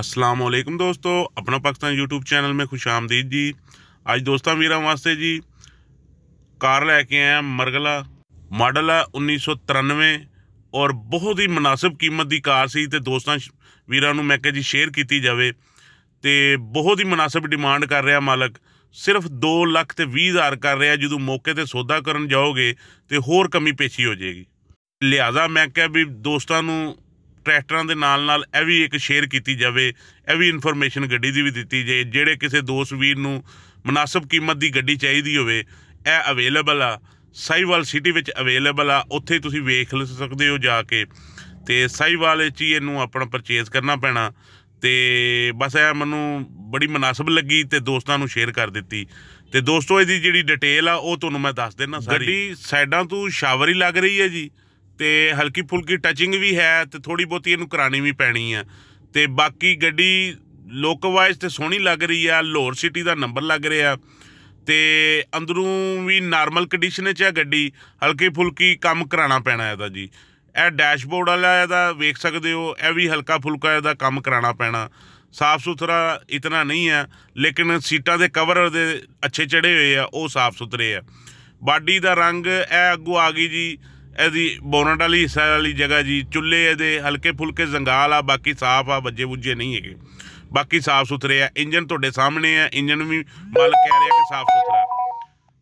ਅਸਲਾਮ वालेकुम ਦੋਸਤੋ ਆਪਣਾ ਪਾਕਿਸਤਾਨ YouTube ਚੈਨਲ ਮੇ खुश आमदीद जी आज दोस्तां वीरां वास्ते जी कार लेके आए हैं मरगला ਮਾਡਲ ਹੈ 1993 ਔਰ ਬਹੁਤ ਹੀ ਮناسب ਕੀਮਤ ਦੀ ਕਾਰ ਸੀ ਤੇ ਦੋਸਤਾਂ ਵੀਰਾਂ ਨੂੰ ਮੈਂ ਕਿਹਾ ਜੀ ਸ਼ੇਅਰ ਕੀਤੀ ਜਾਵੇ ਤੇ ਬਹੁਤ ਹੀ ਮناسب ਡਿਮਾਂਡ ਕਰ ਰਿਹਾ ਮਾਲਕ ਸਿਰਫ 2 ਲੱਖ ਤੇ 20 ਹਜ਼ਾਰ ਕਰ ਰਿਹਾ ਜਦੋਂ ਮੌਕੇ ਤੇ ਸੌਦਾ ਕਰਨ ਜਾਓਗੇ ਤੇ ਹੋਰ ਕਮੀ ਪੇਸ਼ੀ ਹੋ ਜਾਏਗੀ ਲਿਆਜ਼ਾ ਮੈਂ ਕਿਹਾ ਵੀ ਦੋਸਤਾਂ ਨੂੰ ਟਰੈਕਟਰਾਂ ਦੇ ਨਾਲ ਨਾਲ ਇਹ ਵੀ ਇੱਕ ਸ਼ੇਅਰ ਕੀਤੀ ਜਾਵੇ ਇਹ ਵੀ ਇਨਫੋਰਮੇਸ਼ਨ ਗੱਡੀ ਦੀ ਵੀ ਦਿੱਤੀ ਜੇ ਜਿਹੜੇ ਕਿਸੇ ਦੋਸਤ ਵੀਰ ਨੂੰ ਮناسب ਕੀਮਤ ਦੀ ਗੱਡੀ ਚਾਹੀਦੀ ਹੋਵੇ ਇਹ ਅਵੇਲੇਬਲ ਆ ਸਾਈਵਾਲ ਸਿਟੀ ਵਿੱਚ ਅਵੇਲੇਬਲ ਆ ਉੱਥੇ ਤੁਸੀਂ ਵੇਖ ਸਕਦੇ ਹੋ ਜਾ ਕੇ ਤੇ ਸਾਈਵਾਲ ਵਿੱਚ ਹੀ ਇਹਨੂੰ ਆਪਣਾ ਪਰਚੇਸ ਕਰਨਾ ਪੈਣਾ ਤੇ ਬਸ ਇਹ ਮੈਨੂੰ ਬੜੀ ਮناسب ਲੱਗੀ ਤੇ ਦੋਸਤਾਂ ਨੂੰ ਸ਼ੇਅਰ ਕਰ ਦਿੱਤੀ ਤੇ ਦੋਸਤੋ ਇਹਦੀ ਜਿਹੜੀ ਡਿਟੇਲ ਆ ਉਹ ਤੁਹਾਨੂੰ ਮੈਂ ਦੱਸ ਦੇਣਾ ਸਾਰੀ ਗੱਡੀ ਸਾਈਡਾਂ ਤੋਂ ਸ਼ਾਵਰ ਹੀ ਲੱਗ ਰਹੀ ਹੈ ਜੀ ਤੇ ਹਲਕੀ ਫੁਲਕੀ ਟੱਚਿੰਗ ਵੀ ਹੈ ਤੇ ਥੋੜੀ ਬਹੁਤੀ ਇਹਨੂੰ ਕਰਾਣੀ ਵੀ ਪੈਣੀ ਆ ਤੇ ਬਾਕੀ ਗੱਡੀ ਲੁੱਕ ਵਾਈਜ਼ ਤੇ ਸੋਹਣੀ ਲੱਗ ਰਹੀ ਆ ਲਾਹੌਰ ਸਿਟੀ ਦਾ ਨੰਬਰ ਲੱਗ ਰਿਹਾ ਤੇ ਅੰਦਰੋਂ ਵੀ ਨਾਰਮਲ ਕੰਡੀਸ਼ਨ 'ਚ ਆ ਗੱਡੀ ਹਲਕੀ ਫੁਲਕੀ ਕੰਮ ਕਰਾਣਾ ਪੈਣਾ ਇਹਦਾ ਜੀ ਇਹ ਡੈਸ਼ਬੋਰਡ ਵਾਲਾ ਇਹਦਾ ਵੇਖ ਸਕਦੇ ਹੋ ਇਹ ਵੀ ਹਲਕਾ ਫੁਲਕਾ ਇਹਦਾ ਕੰਮ ਕਰਾਣਾ ਪੈਣਾ ਸਾਫ ਸੁਥਰਾ ਇਤਨਾ ਨਹੀਂ ਹੈ ਲੇਕਿਨ ਸੀਟਾਂ ਦੇ ਕਵਰ ਦੇ ਅੱਛੇ ਚੜੇ ਹੋਏ ਆ ਉਹ ਸਾਫ ਸੁਥਰੇ ਆ ਬਾਡੀ ਦਾ ਰੰਗ ਇਹ ਅੱਗੋਂ ਆ ਗਈ ਜੀ ਇਹਦੀ ਬੋਨਟ ਵਾਲੀ ਹਿੱਸਾ ਵਾਲੀ ਜਗ੍ਹਾ ਜੀ ਚੁੱਲ੍ਹੇ ਇਹਦੇ ਹਲਕੇ ਫੁਲਕੇ ਜ਼ੰਗਾਲ ਆ ਬਾਕੀ ਸਾਫ਼ ਆ ਵੱਜੇ ਬੁੱਜੇ ਨਹੀਂ ਹੈਗੇ ਬਾਕੀ ਸਾਫ਼ ਸੁਥਰੇ ਆ ਇੰਜਨ ਤੁਹਾਡੇ ਸਾਹਮਣੇ ਆ ਇੰਜਨ ਵੀ ਮਾਲਕ ਕਹਿ ਰਿਹਾ ਕਿ ਸਾਫ਼ ਸੁਥਰਾ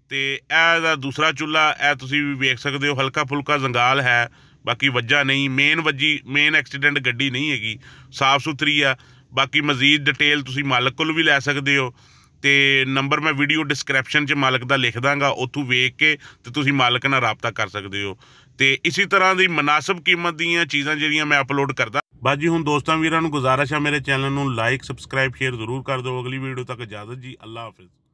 ਤੇ ਇਹ ਦਾ ਦੂਸਰਾ ਚੁੱਲ੍ਹਾ ਇਹ ਤੁਸੀਂ ਵੀ ਵੇਖ ਸਕਦੇ ਹੋ ਹਲਕਾ ਫੁਲਕਾ ਜ਼ੰਗਾਲ ਹੈ ਬਾਕੀ ਵੱਜਾ ਨਹੀਂ ਮੇਨ ਵੱਜੀ ਮੇਨ ਐਕਸੀਡੈਂਟ ਗੱਡੀ ਨਹੀਂ ਹੈਗੀ ਸਾਫ਼ ਸੁਥਰੀ ਆ ਬਾਕੀ ਮਜ਼ੀਦ ਡਿਟੇਲ ਤੁਸੀਂ ਮਾਲਕ ਕੋਲ ਵੀ ਲੈ ਸਕਦੇ ਹੋ ਤੇ ਨੰਬਰ ਮੈਂ ਵੀਡੀਓ ਡਿਸਕ੍ਰਿਪਸ਼ਨ 'ਚ ਮਾਲਕ ਦਾ ਲਿਖ ਦਾਂਗਾ ਉੱਥੋਂ ਵੇਖ ਕੇ ਤੇ ਤੁਸੀਂ ਮਾਲਕ ਨਾਲ ਰਾਬਤਾ ਕਰ ਸਕਦੇ ਹੋ ਤੇ ਇਸੇ ਤਰ੍ਹਾਂ ਦੀ ਮناسب ਕੀਮਤ ਦੀਆਂ ਚੀਜ਼ਾਂ ਜਿਹੜੀਆਂ ਮੈਂ ਅਪਲੋਡ ਕਰਦਾ ਬਾਜੀ ਹੁਣ ਦੋਸਤਾਂ ਵੀਰਾਂ ਨੂੰ ਗੁਜ਼ਾਰਿਸ਼ ਆ ਮੇਰੇ ਚੈਨਲ ਨੂੰ ਲਾਈਕ ਸਬਸਕ੍ਰਾਈਬ ਸ਼ੇਅਰ ਜ਼ਰੂਰ ਕਰ ਦਿਓ ਅਗਲੀ ਵੀਡੀਓ ਤੱਕ ਇਜਾਜ਼ਤ ਜੀ ਅੱਲਾ ਹਾਫਿਜ਼